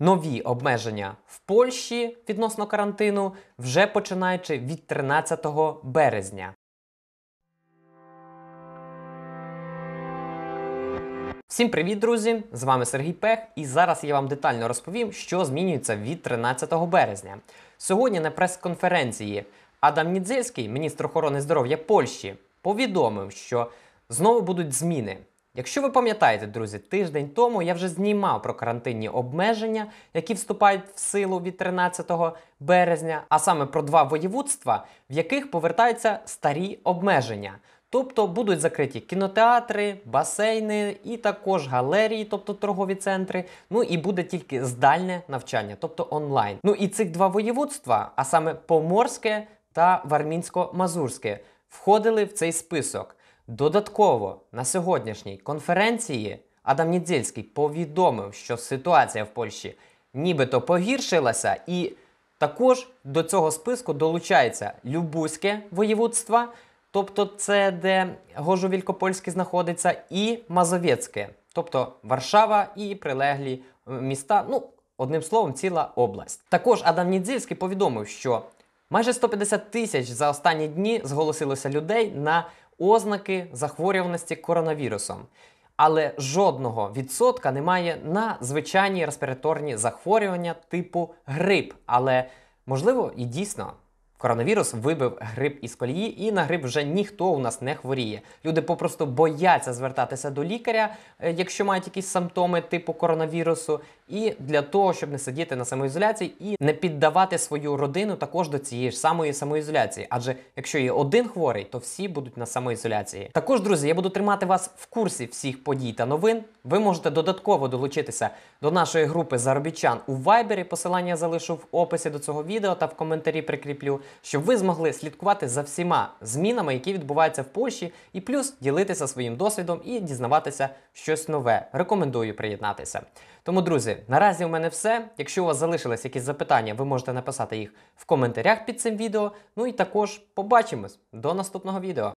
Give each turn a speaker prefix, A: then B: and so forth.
A: нові обмеження в Польщі відносно карантину, вже починаючи від 13 березня. Всім привіт, друзі! З вами Сергій Пех, і зараз я вам детально розповім, що змінюється від 13 березня. Сьогодні на прес-конференції Адам Нідзельський, міністр охорони здоров'я Польщі, повідомив, що знову будуть зміни. Якщо ви пам'ятаєте, друзі, тиждень тому я вже знімав про карантинні обмеження, які вступають в силу від 13 березня, а саме про два воєвудства, в яких повертаються старі обмеження. Тобто будуть закриті кінотеатри, басейни і також галерії, тобто торгові центри. Ну і буде тільки здальне навчання, тобто онлайн. Ну і цих два воєводства, а саме Поморське та Вармінсько-Мазурське, входили в цей список. Додатково на сьогоднішній конференції Адам Нідзельський повідомив, що ситуація в Польщі нібито погіршилася, і також до цього списку долучається Любузьке воєводство, тобто це де Гожовількопольський знаходиться, і Мазовецьке, тобто Варшава і прилеглі е, міста. Ну, одним словом, ціла область. Також Адам Нідзельський повідомив, що майже 150 тисяч за останні дні зголосилося людей на ознаки захворюваності коронавірусом. Але жодного відсотка немає на звичайні респіраторні захворювання типу грип. Але можливо і дійсно коронавірус вибив грип із колії, і на грип вже ніхто у нас не хворіє. Люди попросту бояться звертатися до лікаря, е, якщо мають якісь симптоми типу коронавірусу, і для того, щоб не сидіти на самоізоляції і не піддавати свою родину також до цієї ж самої самоізоляції. Адже якщо є один хворий, то всі будуть на самоізоляції. Також, друзі, я буду тримати вас в курсі всіх подій та новин. Ви можете додатково долучитися до нашої групи заробітчан у вайбері. Посилання залишу в описі до цього відео та в коментарі прикріплю, щоб ви змогли слідкувати за всіма змінами, які відбуваються в Польщі, і плюс ділитися своїм досвідом і дізнаватися щось нове. Рекомендую приєднатися. Тому, друзі наразі у мене все. Якщо у вас залишились якісь запитання, ви можете написати їх в коментарях під цим відео. Ну і також побачимось до наступного відео.